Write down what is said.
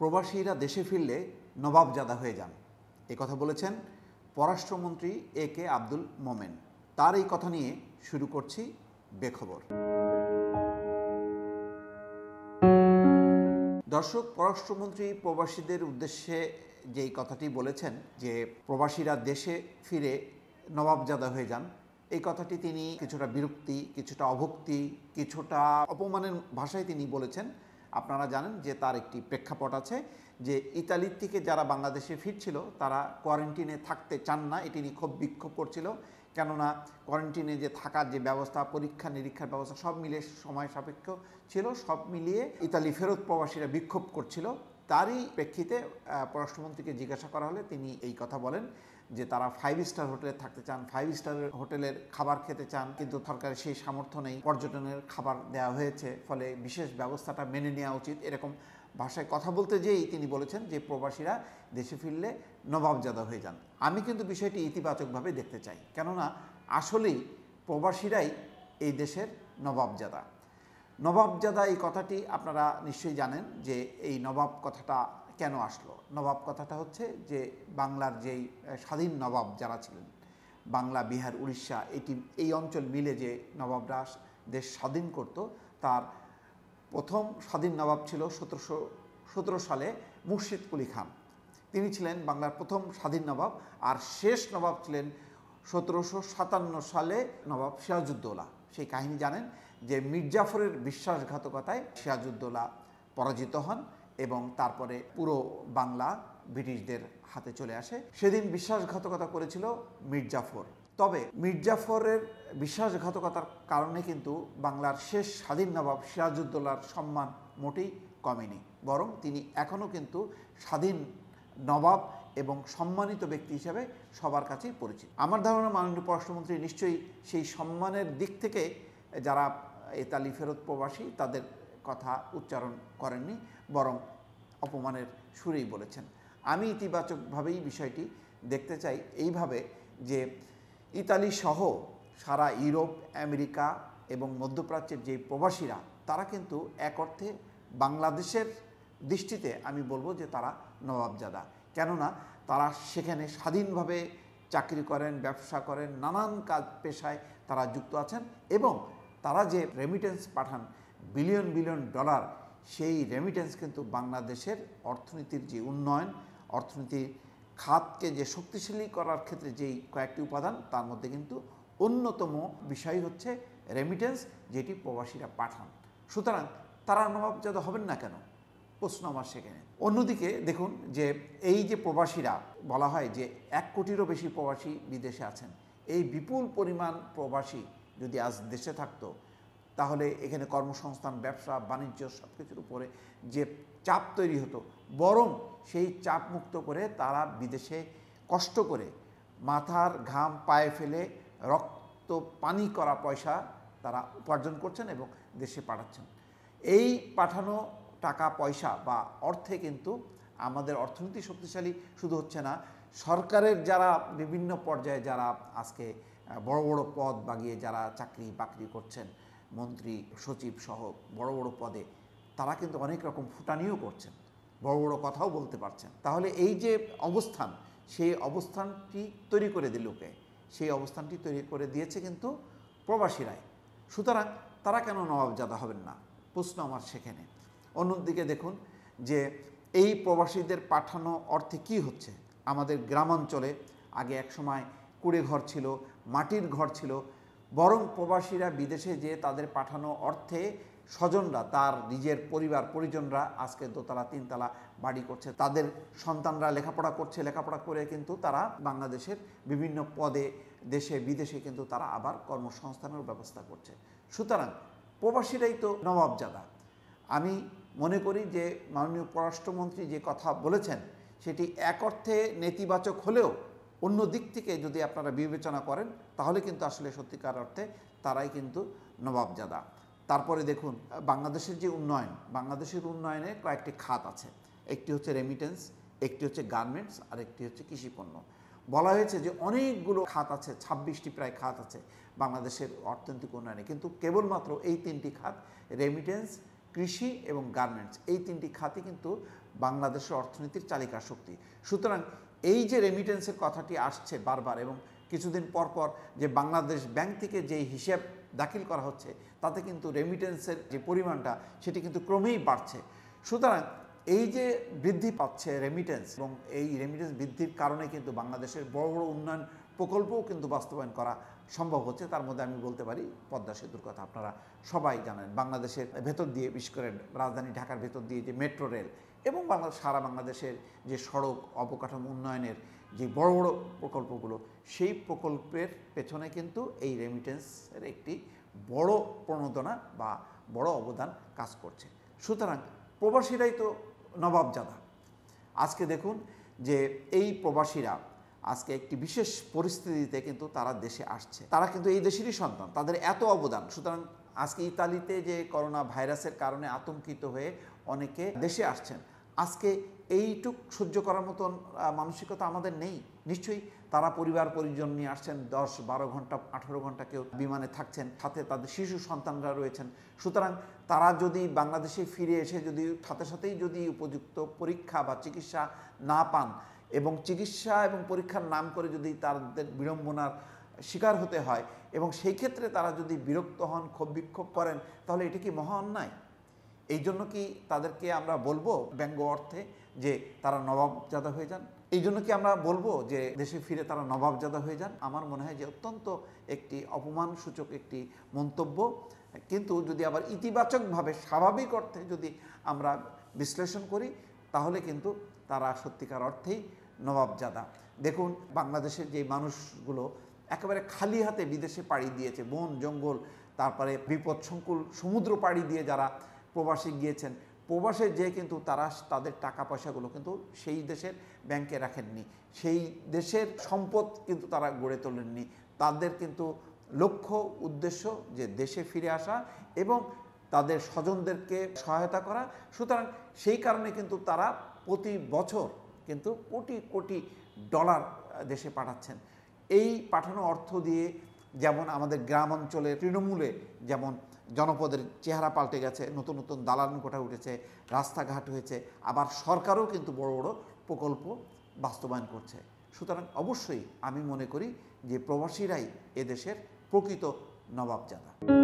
প্রবাসীরা দেশে ফিরলে নবাবজাদা হয়ে যান এ কথা বলেছেন পররাষ্ট্রমন্ত্রী এ কে আব্দুল মোমেন তার এই কথা নিয়ে শুরু করছি বেখবর দর্শক পররাষ্ট্রমন্ত্রী প্রবাসীদের উদ্দেশ্যে যেই কথাটি বলেছেন যে প্রবাসীরা দেশে ফিরে নবাবজাদা হয়ে যান এই কথাটি তিনি কিছুটা বিরক্তি কিছুটা অভক্তি কিছুটা অপমানের ভাষায় তিনি বলেছেন আপনারা জানেন যে তার একটি প্রেক্ষাপট আছে যে ইতালির থেকে যারা বাংলাদেশে ফিরছিল তারা কোয়ারেন্টিনে থাকতে চান না এটি নিয়ে খুব বিক্ষোভ করছিল কেননা কোয়ারেন্টিনে যে থাকার যে ব্যবস্থা পরীক্ষা নিরীক্ষার ব্যবস্থা সব মিলিয়ে সময় সাপেক্ষ ছিল সব মিলিয়ে ইতালি ফেরত প্রবাসীরা বিক্ষোভ করছিল তারই প্রেক্ষিতে পররাষ্ট্রমন্ত্রীকে জিজ্ঞাসা করা হলে তিনি এই কথা বলেন যে তারা ফাইভ স্টার হোটেলে থাকতে চান ফাইভ স্টার হোটেলের খাবার খেতে চান কিন্তু সরকারের সেই সামর্থ্য নেই পর্যটনের খাবার দেওয়া হয়েছে ফলে বিশেষ ব্যবস্থাটা মেনে নেওয়া উচিত এরকম ভাষায় কথা বলতে যেয়েই তিনি বলেছেন যে প্রবাসীরা দেশে ফিরলে নবাবজাদা হয়ে যান আমি কিন্তু বিষয়টি ইতিবাচকভাবে দেখতে চাই কেননা আসলেই প্রবাসীরাই এই দেশের নবাবজাদা নবাবজাদা এই কথাটি আপনারা নিশ্চয়ই জানেন যে এই নবাব কথাটা কেন আসলো নবাব কথাটা হচ্ছে যে বাংলার যেই স্বাধীন নবাব যারা ছিলেন বাংলা বিহার উড়িষ্যা এটি এই অঞ্চল মিলে যে নবাবরা দেশ স্বাধীন করত তার প্রথম স্বাধীন নবাব ছিল সতেরোশো সতেরো সালে মুর্শিদ কুলি খান তিনি ছিলেন বাংলার প্রথম স্বাধীন নবাব আর শেষ নবাব ছিলেন সতেরোশো সাতান্ন সালে নবাব সিরাজুদ্দৌলা সেই কাহিনী জানেন যে মির্জাফরের বিশ্বাসঘাতকতায় সিরাজুদ্দৌলা পরাজিত হন এবং তারপরে পুরো বাংলা ব্রিটিশদের হাতে চলে আসে সেদিন বিশ্বাসঘাতকতা করেছিল মির্জাফর তবে মির্জাফরের বিশ্বাসঘাতকতার কারণে কিন্তু বাংলার শেষ স্বাধীন নবাব সিরাজউদ্দৌলার সম্মান মোটেই কমেনি বরং তিনি এখনও কিন্তু স্বাধীন নবাব এবং সম্মানিত ব্যক্তি হিসাবে সবার কাছেই পরিচিত আমার ধারণা মাননীয় পররাষ্ট্রমন্ত্রী নিশ্চয়ই সেই সম্মানের দিক থেকে যারা এতালি ফেরত প্রবাসী তাদের কথা উচ্চারণ করেননি বরং অপমানের সুরেই বলেছেন আমি ইতিবাচকভাবেই বিষয়টি দেখতে চাই এইভাবে যে ইতালি সহ সারা ইউরোপ আমেরিকা এবং মধ্যপ্রাচ্যের যে প্রবাসীরা তারা কিন্তু এক অর্থে বাংলাদেশের দৃষ্টিতে আমি বলবো যে তারা নবাবজাদা কেননা তারা সেখানে স্বাধীনভাবে চাকরি করেন ব্যবসা করেন নানান কাজ পেশায় তারা যুক্ত আছেন এবং তারা যে রেমিটেন্স পাঠান বিলিয়ন বিলিয়ন ডলার সেই রেমিটেন্স কিন্তু বাংলাদেশের অর্থনীতির যে উন্নয়ন অর্থনীতির খাতকে যে শক্তিশালী করার ক্ষেত্রে যেই কয়েকটি উপাদান তার মধ্যে কিন্তু অন্যতম বিষয় হচ্ছে রেমিটেন্স যেটি প্রবাসীরা পাঠান সুতরাং তারা নবাবজাত হবেন না কেন প্রশ্ন আমার সেখানে অন্যদিকে দেখুন যে এই যে প্রবাসীরা বলা হয় যে এক কোটিরও বেশি প্রবাসী বিদেশে আছেন এই বিপুল পরিমাণ প্রবাসী যদি আজ দেশে থাকতো তাহলে এখানে কর্মসংস্থান ব্যবসা বাণিজ্য সব কিছুর উপরে যে চাপ তৈরি হতো বরং সেই চাপ মুক্ত করে তারা বিদেশে কষ্ট করে মাথার ঘাম পায়ে ফেলে রক্ত পানি করা পয়সা তারা উপার্জন করছেন এবং দেশে পাঠাচ্ছেন এই পাঠানো টাকা পয়সা বা অর্থে কিন্তু আমাদের অর্থনীতি শক্তিশালী শুধু হচ্ছে না সরকারের যারা বিভিন্ন পর্যায়ে যারা আজকে বড় বড় পদ বাগিয়ে যারা চাকরি বাকরি করছেন মন্ত্রী সচিব সহ বড় বড় পদে তারা কিন্তু অনেক রকম ফুটানিও করছেন বড় বড় কথাও বলতে পারছেন তাহলে এই যে অবস্থান সেই অবস্থানটি তৈরি করে দিল সেই অবস্থানটি তৈরি করে দিয়েছে কিন্তু প্রবাসীরাই সুতরাং তারা কেন নবাবজাদা হবেন না প্রশ্ন আমার সেখানে অন্যদিকে দেখুন যে এই প্রবাসীদের পাঠানো অর্থে কি হচ্ছে আমাদের গ্রামাঞ্চলে আগে এক সময় কুড়ে ঘর ছিল মাটির ঘর ছিল বরং প্রবাসীরা বিদেশে যেয়ে তাদের পাঠানো অর্থে স্বজনরা তার নিজের পরিবার পরিজনরা আজকে দোতলা তিনতলা বাড়ি করছে তাদের সন্তানরা লেখাপড়া করছে লেখাপড়া করে কিন্তু তারা বাংলাদেশের বিভিন্ন পদে দেশে বিদেশে কিন্তু তারা আবার কর্মসংস্থানের ব্যবস্থা করছে সুতরাং প্রবাসীরাই তো নবাবজাদা আমি মনে করি যে মাননীয় পররাষ্ট্রমন্ত্রী যে কথা বলেছেন সেটি এক অর্থে নেতিবাচক হলেও অন্য দিক থেকে যদি আপনারা বিবেচনা করেন তাহলে কিন্তু আসলে সত্যিকার অর্থে তারাই কিন্তু নবাবজাদা তারপরে দেখুন বাংলাদেশের যে উন্নয়ন বাংলাদেশের উন্নয়নে কয়েকটি খাত আছে একটি হচ্ছে রেমিটেন্স একটি হচ্ছে গার্মেন্টস আর একটি হচ্ছে কৃষিপণ্য বলা হয়েছে যে অনেকগুলো খাত আছে ছাব্বিশটি প্রায় খাত আছে বাংলাদেশের অর্থনৈতিক উন্নয়নে কিন্তু কেবলমাত্র এই তিনটি খাত রেমিটেন্স কৃষি এবং গার্মেন্টস এই তিনটি খাতই কিন্তু বাংলাদেশের অর্থনীতির চালিকা শক্তি সুতরাং এই যে রেমিটেন্সের কথাটি আসছে বারবার এবং কিছুদিন পর পর যে বাংলাদেশ ব্যাংক থেকে যেই হিসেব দাখিল করা হচ্ছে তাতে কিন্তু রেমিটেন্সের যে পরিমাণটা সেটি কিন্তু ক্রমেই বাড়ছে সুতরাং এই যে বৃদ্ধি পাচ্ছে রেমিটেন্স এবং এই রেমিটেন্স বৃদ্ধির কারণে কিন্তু বাংলাদেশের বড় বড় উন্নয়ন প্রকল্পও কিন্তু বাস্তবায়ন করা সম্ভব হচ্ছে তার মধ্যে আমি বলতে পারি পদ্মা সেতুর কথা আপনারা সবাই জানেন বাংলাদেশের ভেতর দিয়ে বিশেষ করে রাজধানী ঢাকার ভেতর দিয়ে যে মেট্রো রেল এবং বাংলা সারা বাংলাদেশের যে সড়ক অবকাঠামো উন্নয়নের যে বড় বড় প্রকল্পগুলো সেই প্রকল্পের পেছনে কিন্তু এই রেমিটেন্সের একটি বড় প্রণোদনা বা বড় অবদান কাজ করছে সুতরাং প্রবাসীরাই তো নবাবজাদা আজকে দেখুন যে এই প্রবাসীরা আজকে একটি বিশেষ পরিস্থিতিতে কিন্তু তারা দেশে আসছে তারা কিন্তু এই দেশেরই সন্তান তাদের এত অবদান সুতরাং আজকে ইতালিতে যে করোনা ভাইরাসের কারণে আতঙ্কিত হয়ে অনেকে দেশে আসছেন আজকে এইটুক সহ্য করার মতন মানসিকতা আমাদের নেই নিশ্চয়ই তারা পরিবার পরিজন নিয়ে আসছেন দশ বারো ঘন্টা আঠেরো ঘন্টা কেউ বিমানে থাকছেন সাথে তাদের শিশু সন্তানরা রয়েছেন সুতরাং তারা যদি বাংলাদেশে ফিরে এসে যদি সাথে সাথেই যদি উপযুক্ত পরীক্ষা বা চিকিৎসা না পান এবং চিকিৎসা এবং পরীক্ষার নাম করে যদি তাদের বিড়ম্বনার শিকার হতে হয় এবং সেই ক্ষেত্রে তারা যদি বিরক্ত হন ক্ষোভ বিক্ষোভ করেন তাহলে এটি কি মহা অন্যায় এই জন্য কি তাদেরকে আমরা বলবো ব্যঙ্গ অর্থে যে তারা নবাবজাদা হয়ে যান এই জন্য কি আমরা বলবো যে দেশে ফিরে তারা নবাবজাদা হয়ে যান আমার মনে হয় যে অত্যন্ত একটি অপমানসূচক একটি মন্তব্য কিন্তু যদি আবার ইতিবাচকভাবে স্বাভাবিক অর্থে যদি আমরা বিশ্লেষণ করি তাহলে কিন্তু তারা সত্যিকার অর্থেই নবাবজাদা দেখুন বাংলাদেশের যে মানুষগুলো একেবারে খালি হাতে বিদেশে পাড়ি দিয়েছে বন জঙ্গল তারপরে বিপদ সংকুল সমুদ্র পাড়ি দিয়ে যারা প্রবাসে গিয়েছেন প্রবাসে যে কিন্তু তারা তাদের টাকা পয়সাগুলো কিন্তু সেই দেশের ব্যাংকে রাখেননি সেই দেশের সম্পদ কিন্তু তারা গড়ে তোলেননি তাদের কিন্তু লক্ষ্য উদ্দেশ্য যে দেশে ফিরে আসা এবং তাদের স্বজনদেরকে সহায়তা করা সুতরাং সেই কারণে কিন্তু তারা প্রতি বছর কিন্তু কোটি কোটি ডলার দেশে পাঠাচ্ছেন এই পাঠানো অর্থ দিয়ে যেমন আমাদের গ্রাম অঞ্চলে তৃণমূলে যেমন জনপদের চেহারা পাল্টে গেছে নতুন নতুন দালান কোঠা উঠেছে রাস্তাঘাট হয়েছে আবার সরকারও কিন্তু বড় বড় প্রকল্প বাস্তবায়ন করছে সুতরাং অবশ্যই আমি মনে করি যে প্রবাসীরাই এদেশের প্রকৃত নবাবজাদা